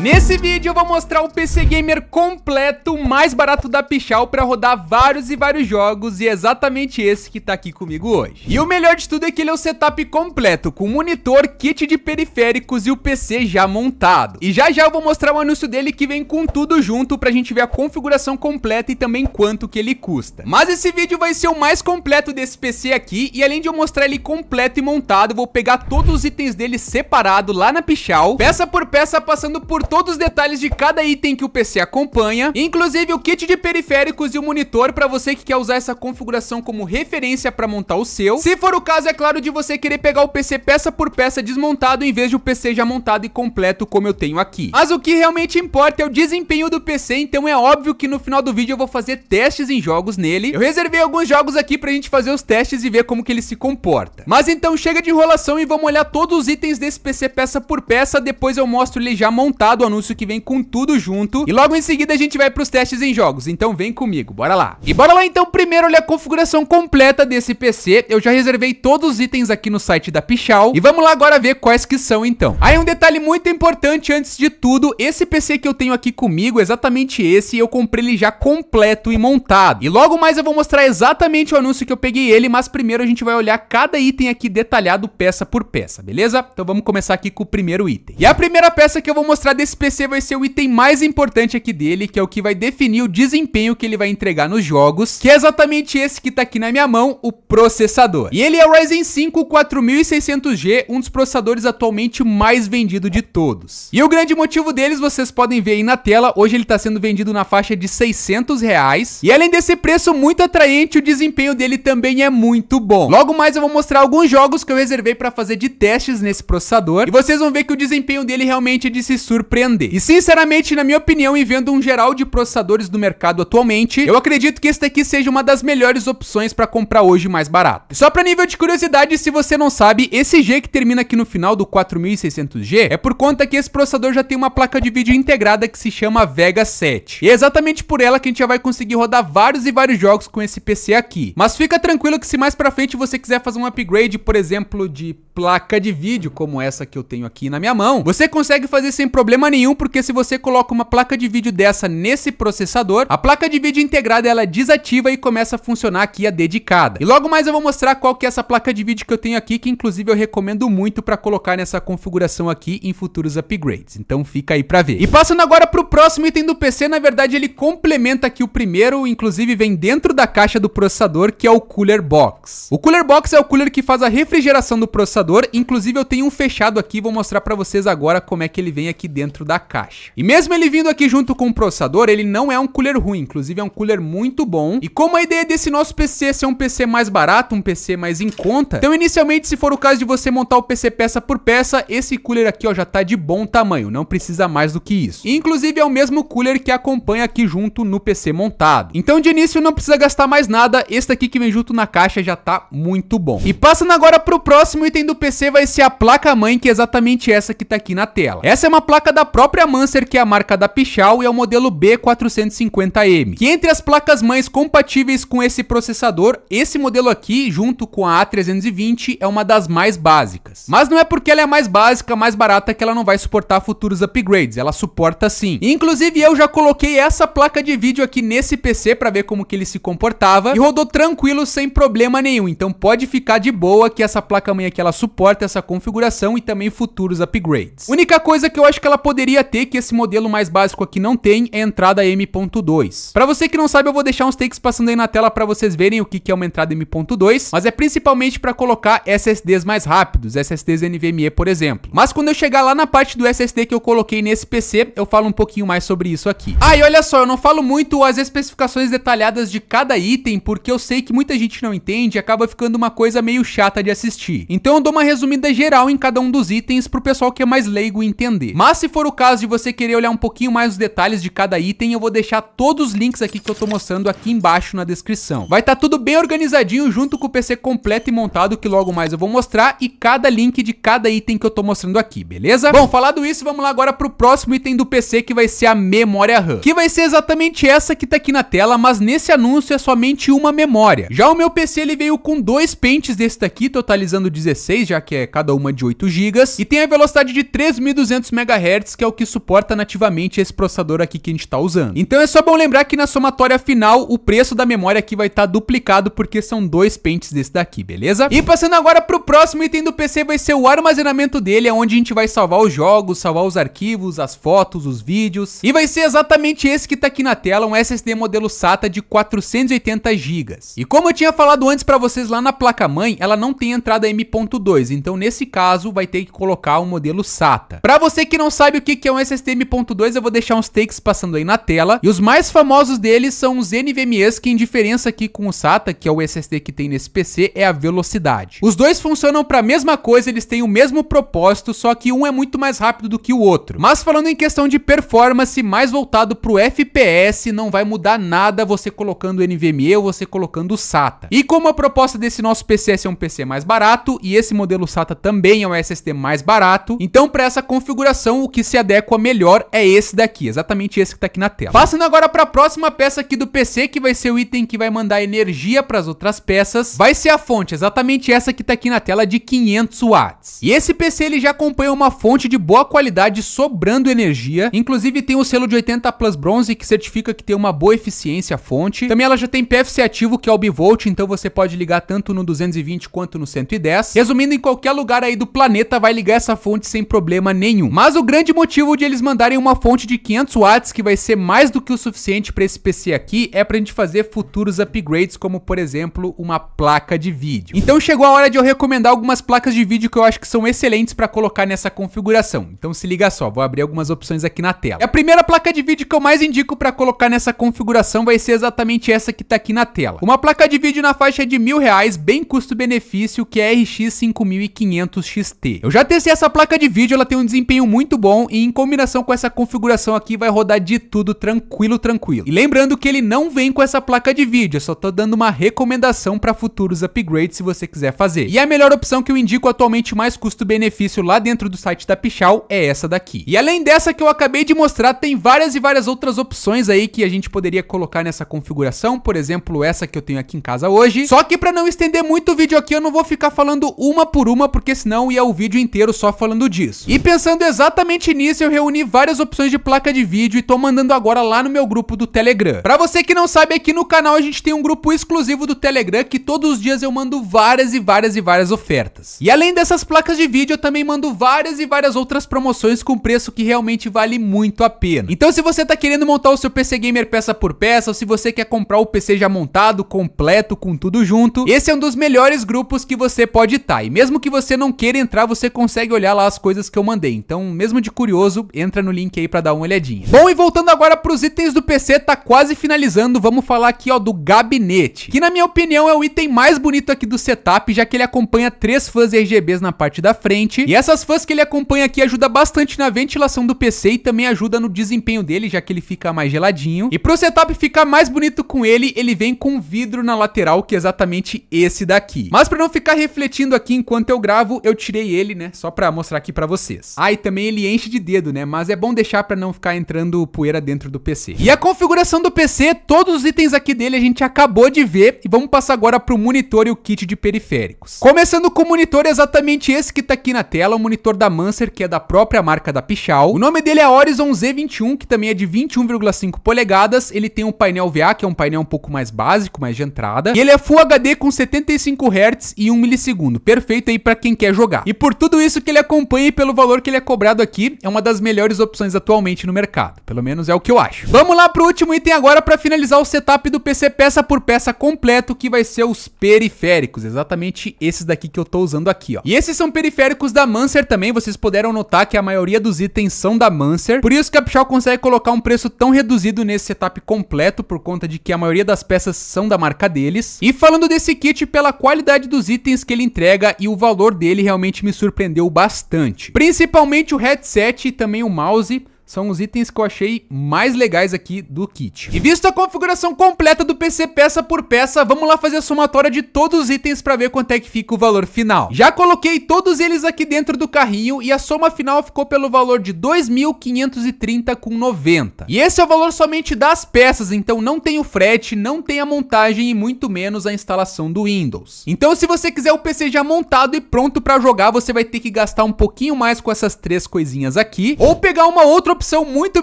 Nesse vídeo eu vou mostrar o PC Gamer completo, mais barato da Pichal para rodar vários e vários jogos e é exatamente esse que tá aqui comigo hoje. E o melhor de tudo é que ele é o setup completo, com monitor, kit de periféricos e o PC já montado. E já já eu vou mostrar o anúncio dele que vem com tudo junto pra gente ver a configuração completa e também quanto que ele custa. Mas esse vídeo vai ser o mais completo desse PC aqui e além de eu mostrar ele completo e montado, vou pegar todos os itens dele separado lá na Pichal, peça por peça passando por todos os detalhes de cada item que o PC acompanha, inclusive o kit de periféricos e o monitor para você que quer usar essa configuração como referência para montar o seu. Se for o caso, é claro, de você querer pegar o PC peça por peça desmontado em vez de o PC já montado e completo como eu tenho aqui. Mas o que realmente importa é o desempenho do PC, então é óbvio que no final do vídeo eu vou fazer testes em jogos nele. Eu reservei alguns jogos aqui pra gente fazer os testes e ver como que ele se comporta. Mas então chega de enrolação e vamos olhar todos os itens desse PC peça por peça, depois eu mostro ele já montado anunciado, anúncio que vem com tudo junto. E logo em seguida a gente vai pros testes em jogos, então vem comigo, bora lá. E bora lá então primeiro olhar a configuração completa desse PC. Eu já reservei todos os itens aqui no site da Pichal. E vamos lá agora ver quais que são então. Aí um detalhe muito importante antes de tudo, esse PC que eu tenho aqui comigo, é exatamente esse, eu comprei ele já completo e montado. E logo mais eu vou mostrar exatamente o anúncio que eu peguei ele, mas primeiro a gente vai olhar cada item aqui detalhado peça por peça, beleza? Então vamos começar aqui com o primeiro item. E a primeira peça que eu vou mostrar desse PC vai ser o item mais importante aqui dele, que é o que vai definir o desempenho que ele vai entregar nos jogos, que é exatamente esse que tá aqui na minha mão, o processador. E ele é o Ryzen 5 4600G, um dos processadores atualmente mais vendido de todos. E o grande motivo deles, vocês podem ver aí na tela, hoje ele tá sendo vendido na faixa de 600 reais. E além desse preço muito atraente, o desempenho dele também é muito bom. Logo mais eu vou mostrar alguns jogos que eu reservei pra fazer de testes nesse processador, e vocês vão ver que o desempenho dele realmente é de se surpreender surpreender. E sinceramente, na minha opinião, e vendo um geral de processadores do mercado atualmente, eu acredito que esse aqui seja uma das melhores opções para comprar hoje mais barato. Só para nível de curiosidade, se você não sabe, esse G que termina aqui no final do 4600G é por conta que esse processador já tem uma placa de vídeo integrada que se chama Vega 7. E é exatamente por ela que a gente já vai conseguir rodar vários e vários jogos com esse PC aqui. Mas fica tranquilo que se mais para frente você quiser fazer um upgrade, por exemplo, de placa de vídeo, como essa que eu tenho aqui na minha mão. Você consegue fazer sem problema nenhum, porque se você coloca uma placa de vídeo dessa nesse processador, a placa de vídeo integrada ela desativa e começa a funcionar aqui a dedicada. E logo mais eu vou mostrar qual que é essa placa de vídeo que eu tenho aqui, que inclusive eu recomendo muito para colocar nessa configuração aqui em futuros upgrades. Então fica aí para ver. E passando agora para o próximo item do PC, na verdade ele complementa aqui o primeiro, inclusive vem dentro da caixa do processador, que é o Cooler Box. O Cooler Box é o cooler que faz a refrigeração do processador computador. Inclusive eu tenho um fechado aqui, vou mostrar pra vocês agora como é que ele vem aqui dentro da caixa. E mesmo ele vindo aqui junto com o processador, ele não é um cooler ruim, inclusive é um cooler muito bom. E como a ideia desse nosso PC é ser um PC mais barato, um PC mais em conta, então inicialmente se for o caso de você montar o PC peça por peça, esse cooler aqui ó já tá de bom tamanho, não precisa mais do que isso. E, inclusive é o mesmo cooler que acompanha aqui junto no PC montado. Então de início não precisa gastar mais nada, este aqui que vem junto na caixa já tá muito bom. E passando agora pro próximo item do PC vai ser a placa-mãe, que é exatamente essa que tá aqui na tela. Essa é uma placa da própria Manser, que é a marca da Pichal, e é o modelo B450M. Que entre as placas-mães compatíveis com esse processador, esse modelo aqui, junto com a A320, é uma das mais básicas. Mas não é porque ela é mais básica, mais barata, que ela não vai suportar futuros upgrades, ela suporta sim. Inclusive, eu já coloquei essa placa de vídeo aqui nesse PC para ver como que ele se comportava, e rodou tranquilo, sem problema nenhum, então pode ficar de boa que essa placa-mãe aqui, ela suporta suporta essa configuração e também futuros upgrades. Única coisa que eu acho que ela poderia ter, que esse modelo mais básico aqui não tem, é a entrada M.2. Para você que não sabe, eu vou deixar uns takes passando aí na tela para vocês verem o que, que é uma entrada M.2, mas é principalmente para colocar SSDs mais rápidos, SSDs NVMe, por exemplo. Mas quando eu chegar lá na parte do SSD que eu coloquei nesse PC, eu falo um pouquinho mais sobre isso aqui. Ah, e olha só, eu não falo muito as especificações detalhadas de cada item, porque eu sei que muita gente não entende e acaba ficando uma coisa meio chata de assistir. Então eu dou uma resumida geral em cada um dos itens pro pessoal que é mais leigo entender. Mas se for o caso de você querer olhar um pouquinho mais os detalhes de cada item, eu vou deixar todos os links aqui que eu tô mostrando aqui embaixo na descrição. Vai estar tá tudo bem organizadinho junto com o PC completo e montado que logo mais eu vou mostrar e cada link de cada item que eu tô mostrando aqui, beleza? Bom, falado isso, vamos lá agora pro próximo item do PC que vai ser a memória RAM, que vai ser exatamente essa que tá aqui na tela, mas nesse anúncio é somente uma memória. Já o meu PC ele veio com dois pentes desse daqui, totalizando 16 já que é cada uma de 8 GB, e tem a velocidade de 3200 MHz, que é o que suporta nativamente esse processador aqui que a gente está usando. Então é só bom lembrar que na somatória final, o preço da memória aqui vai estar tá duplicado, porque são dois pentes desse daqui, beleza? E passando agora para o próximo item do PC, vai ser o armazenamento dele, é onde a gente vai salvar os jogos, salvar os arquivos, as fotos, os vídeos, e vai ser exatamente esse que está aqui na tela, um SSD modelo SATA de 480 GB. E como eu tinha falado antes para vocês lá na placa-mãe, ela não tem entrada M.2, então, nesse caso, vai ter que colocar o um modelo SATA. Para você que não sabe o que é um SSD M.2 eu vou deixar uns takes passando aí na tela. E os mais famosos deles são os NVMEs, que em diferença aqui com o SATA, que é o SSD que tem nesse PC, é a velocidade. Os dois funcionam para a mesma coisa, eles têm o mesmo propósito, só que um é muito mais rápido do que o outro. Mas falando em questão de performance, mais voltado para o FPS, não vai mudar nada você colocando o NVMe ou você colocando o SATA. E como a proposta desse nosso PC é ser um PC mais barato e esse modelo SATA também é um SSD mais barato. Então, para essa configuração, o que se adequa melhor é esse daqui, exatamente esse que está aqui na tela. Passando agora para a próxima peça aqui do PC, que vai ser o item que vai mandar energia para as outras peças, vai ser a fonte, exatamente essa que está aqui na tela, de 500 watts. E esse PC ele já acompanha uma fonte de boa qualidade, sobrando energia. Inclusive, tem o selo de 80 Plus Bronze, que certifica que tem uma boa eficiência a fonte. Também ela já tem PFC ativo, que é o bivolt, então você pode ligar tanto no 220 quanto no 110. Resumindo, em qualquer lugar aí do planeta vai ligar essa fonte sem problema nenhum. Mas o grande motivo de eles mandarem uma fonte de 500 watts, que vai ser mais do que o suficiente para esse PC aqui, é para a gente fazer futuros upgrades, como por exemplo, uma placa de vídeo. Então chegou a hora de eu recomendar algumas placas de vídeo que eu acho que são excelentes para colocar nessa configuração. Então se liga só, vou abrir algumas opções aqui na tela. A primeira placa de vídeo que eu mais indico para colocar nessa configuração vai ser exatamente essa que tá aqui na tela. Uma placa de vídeo na faixa de mil reais, bem custo-benefício, que é RX 5 5500 XT. Eu já testei essa placa de vídeo, ela tem um desempenho muito bom e em combinação com essa configuração aqui vai rodar de tudo tranquilo, tranquilo. E lembrando que ele não vem com essa placa de vídeo, eu só tô dando uma recomendação para futuros upgrades se você quiser fazer. E a melhor opção que eu indico atualmente mais custo-benefício lá dentro do site da Pichal é essa daqui. E além dessa que eu acabei de mostrar, tem várias e várias outras opções aí que a gente poderia colocar nessa configuração, por exemplo, essa que eu tenho aqui em casa hoje. Só que para não estender muito o vídeo aqui, eu não vou ficar falando uma por uma, porque senão ia o vídeo inteiro só falando disso. E pensando exatamente nisso, eu reuni várias opções de placa de vídeo e tô mandando agora lá no meu grupo do Telegram. Pra você que não sabe, aqui no canal a gente tem um grupo exclusivo do Telegram que todos os dias eu mando várias e várias e várias ofertas. E além dessas placas de vídeo, eu também mando várias e várias outras promoções com preço que realmente vale muito a pena. Então se você tá querendo montar o seu PC Gamer peça por peça, ou se você quer comprar o PC já montado, completo, com tudo junto, esse é um dos melhores grupos que você pode estar. Tá. Mesmo que você não queira entrar, você consegue olhar lá as coisas que eu mandei. Então, mesmo de curioso, entra no link aí pra dar uma olhadinha. Bom, e voltando agora pros itens do PC, tá quase finalizando. Vamos falar aqui, ó, do gabinete. Que, na minha opinião, é o item mais bonito aqui do setup, já que ele acompanha três fãs RGBs na parte da frente. E essas fãs que ele acompanha aqui ajuda bastante na ventilação do PC e também ajuda no desempenho dele, já que ele fica mais geladinho. E pro setup ficar mais bonito com ele, ele vem com vidro na lateral, que é exatamente esse daqui. Mas pra não ficar refletindo aqui enquanto eu gravo, eu tirei ele, né? Só pra mostrar aqui pra vocês. Ah, e também ele enche de dedo, né? Mas é bom deixar pra não ficar entrando poeira dentro do PC. E a configuração do PC, todos os itens aqui dele a gente acabou de ver. E vamos passar agora pro monitor e o kit de periféricos. Começando com o monitor exatamente esse que tá aqui na tela, o monitor da Manser, que é da própria marca da Pichal. O nome dele é Horizon Z21, que também é de 21,5 polegadas. Ele tem um painel VA, que é um painel um pouco mais básico, mais de entrada. E ele é Full HD com 75 Hz e 1 milissegundo. Perfeito perfeito aí para quem quer jogar. E por tudo isso que ele acompanha e pelo valor que ele é cobrado aqui, é uma das melhores opções atualmente no mercado. Pelo menos é o que eu acho. Vamos lá pro último item agora para finalizar o setup do PC peça por peça completo, que vai ser os periféricos. Exatamente esses daqui que eu tô usando aqui, ó. E esses são periféricos da Manser também. Vocês puderam notar que a maioria dos itens são da Manser. Por isso que a Pichal consegue colocar um preço tão reduzido nesse setup completo, por conta de que a maioria das peças são da marca deles. E falando desse kit, pela qualidade dos itens que ele entrega e o valor dele realmente me surpreendeu bastante. Principalmente o headset e também o mouse, são os itens que eu achei mais legais aqui do kit. E visto a configuração completa do PC peça por peça, vamos lá fazer a somatória de todos os itens para ver quanto é que fica o valor final. Já coloquei todos eles aqui dentro do carrinho e a soma final ficou pelo valor de 2.530,90. E esse é o valor somente das peças, então não tem o frete, não tem a montagem e muito menos a instalação do Windows. Então se você quiser o PC já montado e pronto para jogar, você vai ter que gastar um pouquinho mais com essas três coisinhas aqui, ou pegar uma outra opção muito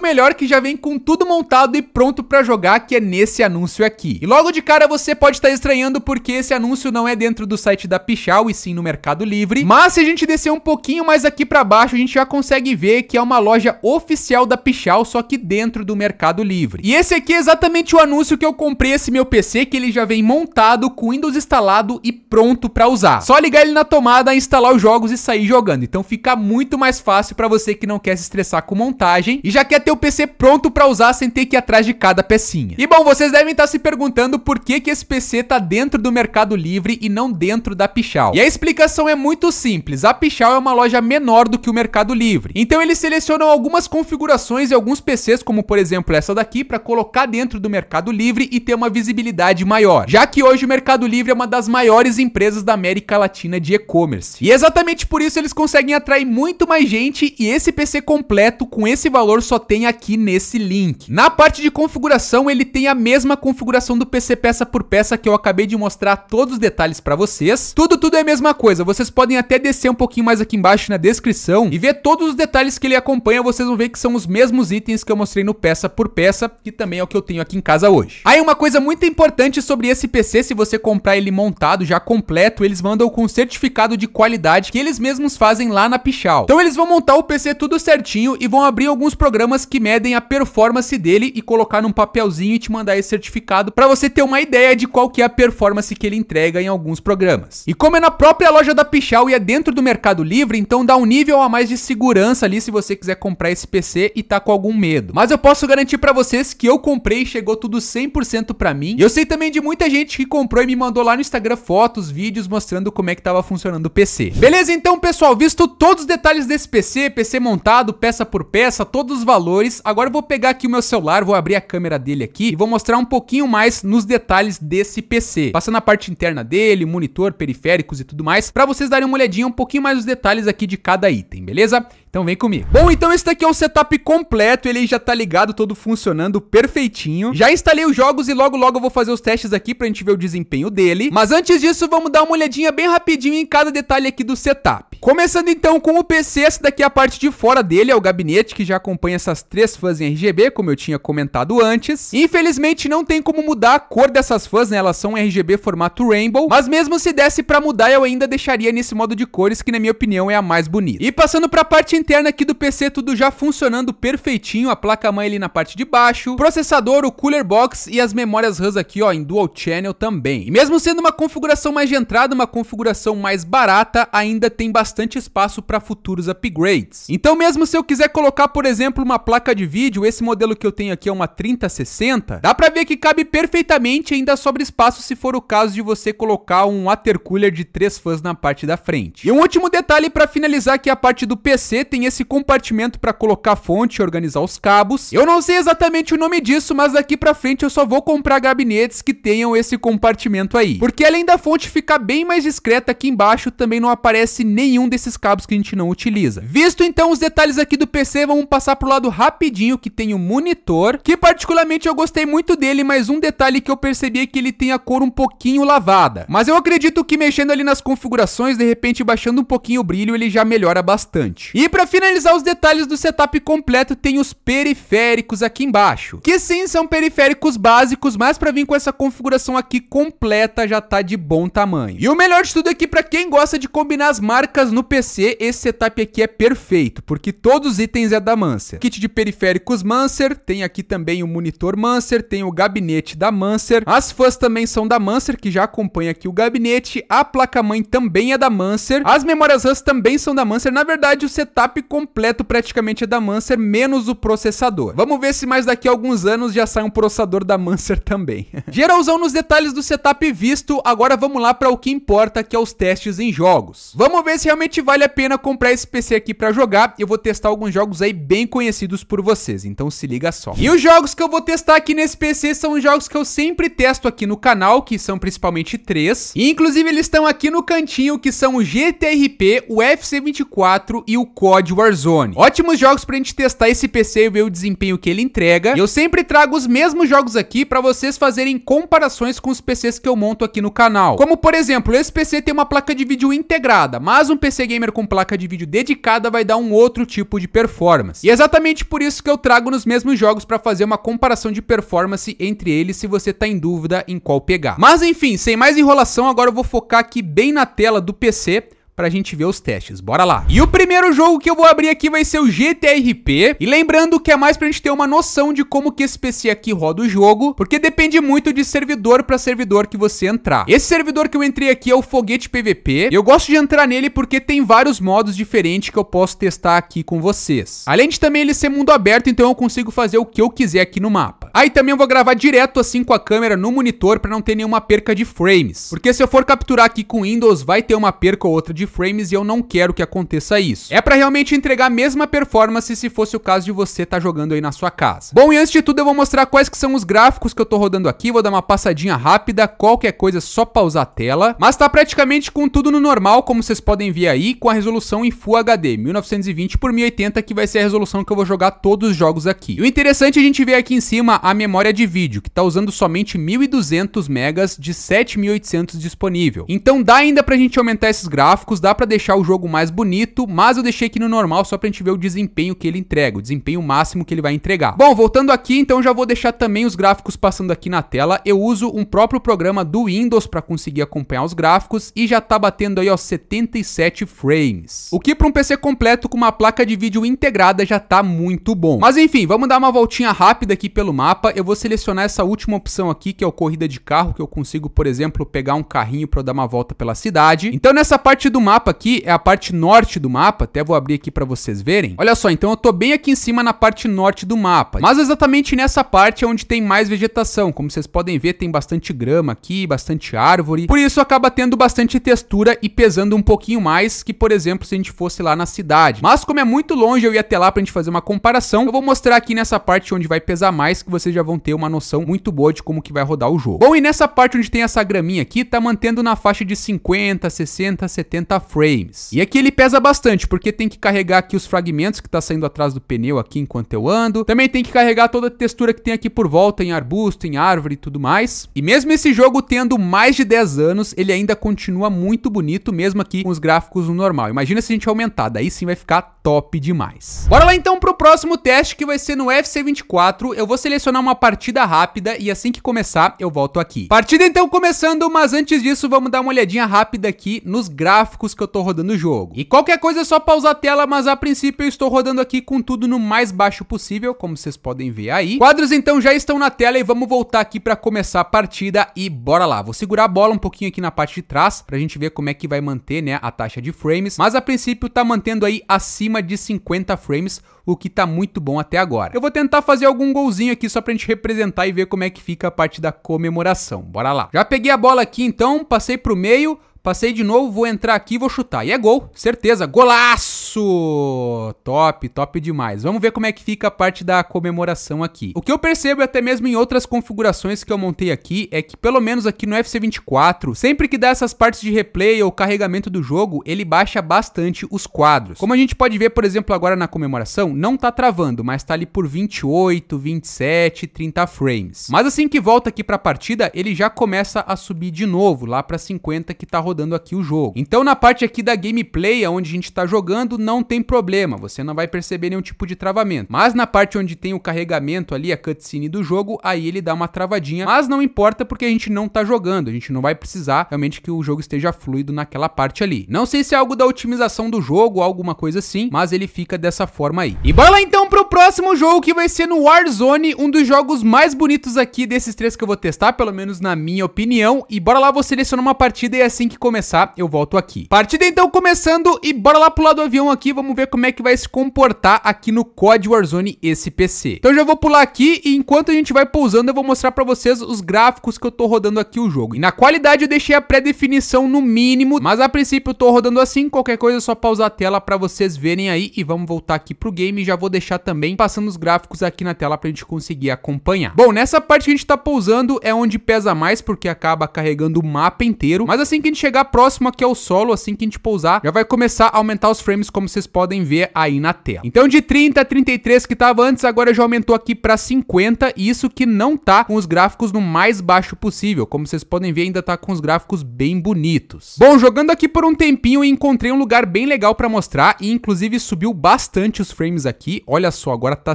melhor que já vem com tudo montado e pronto para jogar, que é nesse anúncio aqui. E logo de cara você pode estar tá estranhando porque esse anúncio não é dentro do site da Pichau e sim no Mercado Livre, mas se a gente descer um pouquinho mais aqui para baixo, a gente já consegue ver que é uma loja oficial da Pichau, só que dentro do Mercado Livre. E esse aqui é exatamente o anúncio que eu comprei esse meu PC, que ele já vem montado, com Windows instalado e pronto para usar. Só ligar ele na tomada, instalar os jogos e sair jogando. Então fica muito mais fácil para você que não quer se estressar com montagem e já quer ter o PC pronto para usar sem ter que ir atrás de cada pecinha. E bom, vocês devem estar tá se perguntando por que que esse PC tá dentro do Mercado Livre e não dentro da Pichal. E a explicação é muito simples, a Pichal é uma loja menor do que o Mercado Livre. Então eles selecionam algumas configurações e alguns PCs, como por exemplo essa daqui, para colocar dentro do Mercado Livre e ter uma visibilidade maior. Já que hoje o Mercado Livre é uma das maiores empresas da América Latina de e-commerce. E exatamente por isso eles conseguem atrair muito mais gente e esse PC completo com esse valor só tem aqui nesse link. Na parte de configuração, ele tem a mesma configuração do PC peça por peça que eu acabei de mostrar todos os detalhes para vocês. Tudo, tudo é a mesma coisa. Vocês podem até descer um pouquinho mais aqui embaixo na descrição e ver todos os detalhes que ele acompanha. Vocês vão ver que são os mesmos itens que eu mostrei no peça por peça, que também é o que eu tenho aqui em casa hoje. Aí uma coisa muito importante sobre esse PC, se você comprar ele montado já completo, eles mandam com certificado de qualidade que eles mesmos fazem lá na Pichal. Então eles vão montar o PC tudo certinho e vão abrir alguns alguns programas que medem a performance dele e colocar num papelzinho e te mandar esse certificado para você ter uma ideia de qual que é a performance que ele entrega em alguns programas. E como é na própria loja da Pichau e é dentro do Mercado Livre, então dá um nível a mais de segurança ali se você quiser comprar esse PC e tá com algum medo. Mas eu posso garantir para vocês que eu comprei e chegou tudo 100% para mim. E eu sei também de muita gente que comprou e me mandou lá no Instagram fotos, vídeos mostrando como é que tava funcionando o PC. Beleza? Então, pessoal, visto todos os detalhes desse PC, PC montado, peça por peça, todos os valores. Agora eu vou pegar aqui o meu celular, vou abrir a câmera dele aqui e vou mostrar um pouquinho mais nos detalhes desse PC. Passando a parte interna dele, monitor, periféricos e tudo mais, para vocês darem uma olhadinha um pouquinho mais os detalhes aqui de cada item, beleza? Então vem comigo. Bom, então esse daqui é o setup completo, ele já tá ligado, todo funcionando perfeitinho. Já instalei os jogos e logo logo eu vou fazer os testes aqui pra gente ver o desempenho dele. Mas antes disso, vamos dar uma olhadinha bem rapidinho em cada detalhe aqui do setup. Começando então com o PC, essa daqui é a parte de fora dele, é o gabinete que já acompanha essas três fãs em RGB, como eu tinha comentado antes. Infelizmente não tem como mudar a cor dessas fãs, né? Elas são RGB formato Rainbow, mas mesmo se desse pra mudar, eu ainda deixaria nesse modo de cores, que na minha opinião é a mais bonita. E passando pra parte interna aqui do PC tudo já funcionando perfeitinho, a placa-mãe ali na parte de baixo, processador, o cooler box e as memórias RAM aqui, ó, em dual channel também. E mesmo sendo uma configuração mais de entrada, uma configuração mais barata, ainda tem bastante espaço para futuros upgrades. Então mesmo se eu quiser colocar, por exemplo, uma placa de vídeo, esse modelo que eu tenho aqui é uma 3060, dá para ver que cabe perfeitamente e ainda sobra espaço se for o caso de você colocar um water cooler de três fãs na parte da frente. E um último detalhe para finalizar aqui a parte do PC, tem tem esse compartimento para colocar fonte e organizar os cabos. Eu não sei exatamente o nome disso, mas daqui para frente eu só vou comprar gabinetes que tenham esse compartimento aí. Porque além da fonte ficar bem mais discreta aqui embaixo, também não aparece nenhum desses cabos que a gente não utiliza. Visto então os detalhes aqui do PC, vamos passar pro lado rapidinho que tem o monitor, que particularmente eu gostei muito dele, mas um detalhe que eu percebi é que ele tem a cor um pouquinho lavada. Mas eu acredito que mexendo ali nas configurações, de repente baixando um pouquinho o brilho, ele já melhora bastante. E para finalizar os detalhes do setup completo, tem os periféricos aqui embaixo, que sim, são periféricos básicos, mas para vir com essa configuração aqui completa já tá de bom tamanho. E o melhor de tudo aqui, é que para quem gosta de combinar as marcas no PC, esse setup aqui é perfeito, porque todos os itens é da Mancer. Kit de periféricos Mancer, tem aqui também o monitor Mancer, tem o gabinete da Mancer, as fãs também são da Mancer, que já acompanha aqui o gabinete, a placa-mãe também é da Mancer, as memórias RAM também são da Mancer, na verdade o setup setup completo praticamente é da Mancer, menos o processador. Vamos ver se mais daqui a alguns anos já sai um processador da Mancer também. Geralzão nos detalhes do setup visto, agora vamos lá para o que importa, que é os testes em jogos. Vamos ver se realmente vale a pena comprar esse PC aqui para jogar, eu vou testar alguns jogos aí bem conhecidos por vocês, então se liga só. E os jogos que eu vou testar aqui nesse PC são jogos que eu sempre testo aqui no canal, que são principalmente três, e inclusive eles estão aqui no cantinho, que são o GTRP, o FC24 e o Core COD Warzone. Ótimos jogos pra gente testar esse PC e ver o desempenho que ele entrega. E eu sempre trago os mesmos jogos aqui pra vocês fazerem comparações com os PCs que eu monto aqui no canal. Como, por exemplo, esse PC tem uma placa de vídeo integrada, mas um PC gamer com placa de vídeo dedicada vai dar um outro tipo de performance. E é exatamente por isso que eu trago nos mesmos jogos pra fazer uma comparação de performance entre eles se você tá em dúvida em qual pegar. Mas enfim, sem mais enrolação, agora eu vou focar aqui bem na tela do PC pra gente ver os testes. Bora lá. E o primeiro jogo que eu vou abrir aqui vai ser o GTRP. E lembrando que é mais pra gente ter uma noção de como que esse PC aqui roda o jogo, porque depende muito de servidor pra servidor que você entrar. Esse servidor que eu entrei aqui é o Foguete PVP. Eu gosto de entrar nele porque tem vários modos diferentes que eu posso testar aqui com vocês. Além de também ele ser mundo aberto, então eu consigo fazer o que eu quiser aqui no mapa. Aí também eu vou gravar direto assim com a câmera no monitor para não ter nenhuma perca de frames. Porque se eu for capturar aqui com Windows, vai ter uma perca ou outra de frames e eu não quero que aconteça isso. É para realmente entregar a mesma performance se fosse o caso de você estar tá jogando aí na sua casa. Bom, e antes de tudo eu vou mostrar quais que são os gráficos que eu tô rodando aqui, vou dar uma passadinha rápida, qualquer coisa é só pausar a tela, mas tá praticamente com tudo no normal, como vocês podem ver aí, com a resolução em Full HD, 1920 por 1080, que vai ser a resolução que eu vou jogar todos os jogos aqui. E o interessante é a gente ver aqui em cima a memória de vídeo, que está usando somente 1.200 megas de 7.800 disponível. Então dá ainda para a gente aumentar esses gráficos, dá para deixar o jogo mais bonito, mas eu deixei aqui no normal só para a gente ver o desempenho que ele entrega, o desempenho máximo que ele vai entregar. Bom, voltando aqui, então já vou deixar também os gráficos passando aqui na tela. Eu uso um próprio programa do Windows para conseguir acompanhar os gráficos e já tá batendo aí ó 77 frames. O que para um PC completo com uma placa de vídeo integrada já tá muito bom. Mas enfim, vamos dar uma voltinha rápida aqui pelo mapa mapa. Eu vou selecionar essa última opção aqui, que é o corrida de carro, que eu consigo, por exemplo, pegar um carrinho para dar uma volta pela cidade. Então nessa parte do mapa aqui, é a parte norte do mapa, até vou abrir aqui para vocês verem. Olha só, então eu tô bem aqui em cima na parte norte do mapa. Mas exatamente nessa parte é onde tem mais vegetação. Como vocês podem ver, tem bastante grama aqui, bastante árvore. Por isso acaba tendo bastante textura e pesando um pouquinho mais que, por exemplo, se a gente fosse lá na cidade. Mas como é muito longe, eu ia até lá pra gente fazer uma comparação. Eu vou mostrar aqui nessa parte onde vai pesar mais, que vocês já vão ter uma noção muito boa de como que vai rodar o jogo. Bom, e nessa parte onde tem essa graminha aqui, tá mantendo na faixa de 50, 60, 70 frames. E aqui ele pesa bastante, porque tem que carregar aqui os fragmentos que tá saindo atrás do pneu aqui enquanto eu ando. Também tem que carregar toda a textura que tem aqui por volta, em arbusto, em árvore e tudo mais. E mesmo esse jogo tendo mais de 10 anos, ele ainda continua muito bonito, mesmo aqui com os gráficos no normal. Imagina se a gente aumentar, daí sim vai ficar top demais. Bora lá então pro próximo teste, que vai ser no FC24. Eu vou selecionar selecionar uma partida rápida e assim que começar eu volto aqui. Partida então começando, mas antes disso vamos dar uma olhadinha rápida aqui nos gráficos que eu tô rodando o jogo. E qualquer coisa é só pausar a tela, mas a princípio eu estou rodando aqui com tudo no mais baixo possível, como vocês podem ver aí. Quadros então já estão na tela e vamos voltar aqui para começar a partida e bora lá. Vou segurar a bola um pouquinho aqui na parte de trás pra gente ver como é que vai manter, né, a taxa de frames, mas a princípio tá mantendo aí acima de 50 frames, o que tá muito bom até agora. Eu vou tentar fazer algum golzinho aqui só pra gente representar e ver como é que fica a parte da comemoração. Bora lá. Já peguei a bola aqui então, passei pro meio, passei de novo, vou entrar aqui e vou chutar. E é gol, certeza, golaço! Isso, top, top demais. Vamos ver como é que fica a parte da comemoração aqui. O que eu percebo até mesmo em outras configurações que eu montei aqui é que pelo menos aqui no FC24, sempre que dá essas partes de replay ou carregamento do jogo, ele baixa bastante os quadros. Como a gente pode ver, por exemplo, agora na comemoração, não tá travando, mas tá ali por 28, 27, 30 frames. Mas assim que volta aqui pra partida, ele já começa a subir de novo, lá pra 50 que tá rodando aqui o jogo. Então na parte aqui da gameplay, onde a gente tá jogando, não tem problema, você não vai perceber nenhum tipo de travamento. Mas na parte onde tem o carregamento ali, a cutscene do jogo, aí ele dá uma travadinha, mas não importa porque a gente não tá jogando, a gente não vai precisar realmente que o jogo esteja fluido naquela parte ali. Não sei se é algo da otimização do jogo, alguma coisa assim, mas ele fica dessa forma aí. E bora lá então pro próximo jogo que vai ser no Warzone, um dos jogos mais bonitos aqui desses três que eu vou testar, pelo menos na minha opinião, e bora lá, vou selecionar uma partida e assim que começar eu volto aqui. Partida então começando e bora lá pro lado do avião então aqui, vamos ver como é que vai se comportar aqui no COD Warzone esse PC. Então já vou pular aqui e enquanto a gente vai pousando eu vou mostrar pra vocês os gráficos que eu tô rodando aqui o jogo. E na qualidade eu deixei a pré-definição no mínimo, mas a princípio eu tô rodando assim, qualquer coisa é só pausar a tela pra vocês verem aí e vamos voltar aqui pro game e já vou deixar também passando os gráficos aqui na tela pra gente conseguir acompanhar. Bom, nessa parte que a gente tá pousando é onde pesa mais porque acaba carregando o mapa inteiro, mas assim que a gente chegar próximo aqui ao solo, assim que a gente pousar, já vai começar a aumentar os frames como vocês podem ver aí na tela. Então de 30 a 33 que estava antes, agora já aumentou aqui para 50, e isso que não tá com os gráficos no mais baixo possível. Como vocês podem ver, ainda tá com os gráficos bem bonitos. Bom, jogando aqui por um tempinho, encontrei um lugar bem legal para mostrar, e inclusive subiu bastante os frames aqui. Olha só, agora tá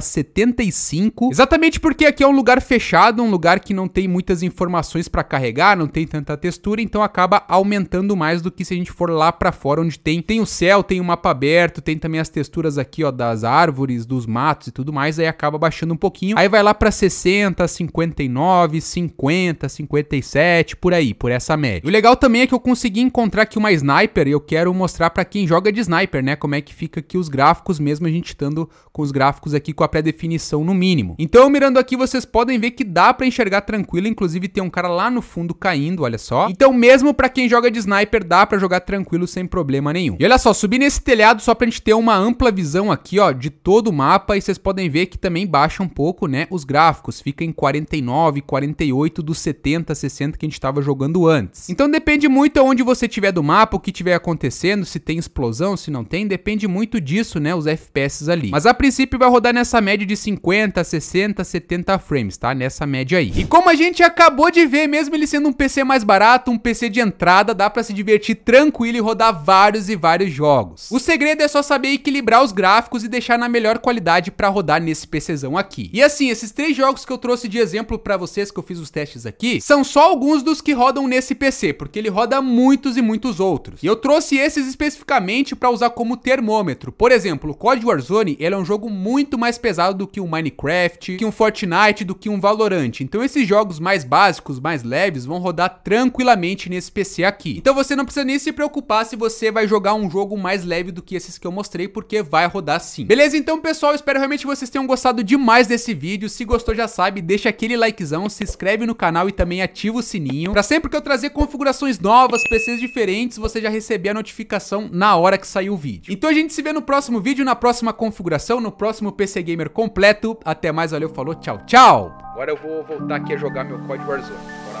75. Exatamente porque aqui é um lugar fechado, um lugar que não tem muitas informações para carregar, não tem tanta textura, então acaba aumentando mais do que se a gente for lá para fora, onde tem, tem o céu, tem o mapa aberto, aberto, tem também as texturas aqui, ó, das árvores, dos matos e tudo mais, aí acaba baixando um pouquinho. Aí vai lá para 60, 59, 50, 57, por aí, por essa média. O legal também é que eu consegui encontrar aqui uma sniper e eu quero mostrar para quem joga de sniper, né, como é que fica aqui os gráficos, mesmo a gente estando com os gráficos aqui com a pré-definição no mínimo. Então, mirando aqui, vocês podem ver que dá para enxergar tranquilo, inclusive tem um cara lá no fundo caindo, olha só. Então, mesmo para quem joga de sniper, dá para jogar tranquilo sem problema nenhum. E olha só, subir nesse telhado só para a gente ter uma ampla visão aqui, ó, de todo o mapa e vocês podem ver que também baixa um pouco, né, os gráficos, fica em 49, 48 dos 70, 60 que a gente estava jogando antes. Então depende muito aonde você tiver do mapa, o que tiver acontecendo, se tem explosão, se não tem, depende muito disso, né, os FPS ali. Mas a princípio vai rodar nessa média de 50, 60, 70 frames, tá? Nessa média aí. E como a gente acabou de ver, mesmo ele sendo um PC mais barato, um PC de entrada, dá para se divertir tranquilo e rodar vários e vários jogos. O segredo segredo é só saber equilibrar os gráficos e deixar na melhor qualidade para rodar nesse PCzão aqui. E assim, esses três jogos que eu trouxe de exemplo para vocês que eu fiz os testes aqui, são só alguns dos que rodam nesse PC, porque ele roda muitos e muitos outros. E eu trouxe esses especificamente para usar como termômetro. Por exemplo, o COD Warzone, ele é um jogo muito mais pesado do que um Minecraft, que um Fortnite, do que um Valorant. Então esses jogos mais básicos, mais leves, vão rodar tranquilamente nesse PC aqui. Então você não precisa nem se preocupar se você vai jogar um jogo mais leve do que esse desses que eu mostrei, porque vai rodar sim. Beleza? Então, pessoal, espero realmente que vocês tenham gostado demais desse vídeo. Se gostou, já sabe, deixa aquele likezão, se inscreve no canal e também ativa o sininho. Pra sempre que eu trazer configurações novas, PCs diferentes, você já receber a notificação na hora que sair o vídeo. Então a gente se vê no próximo vídeo, na próxima configuração, no próximo PC Gamer completo. Até mais, valeu, falou, tchau, tchau! Agora eu vou voltar aqui a jogar meu código Warzone.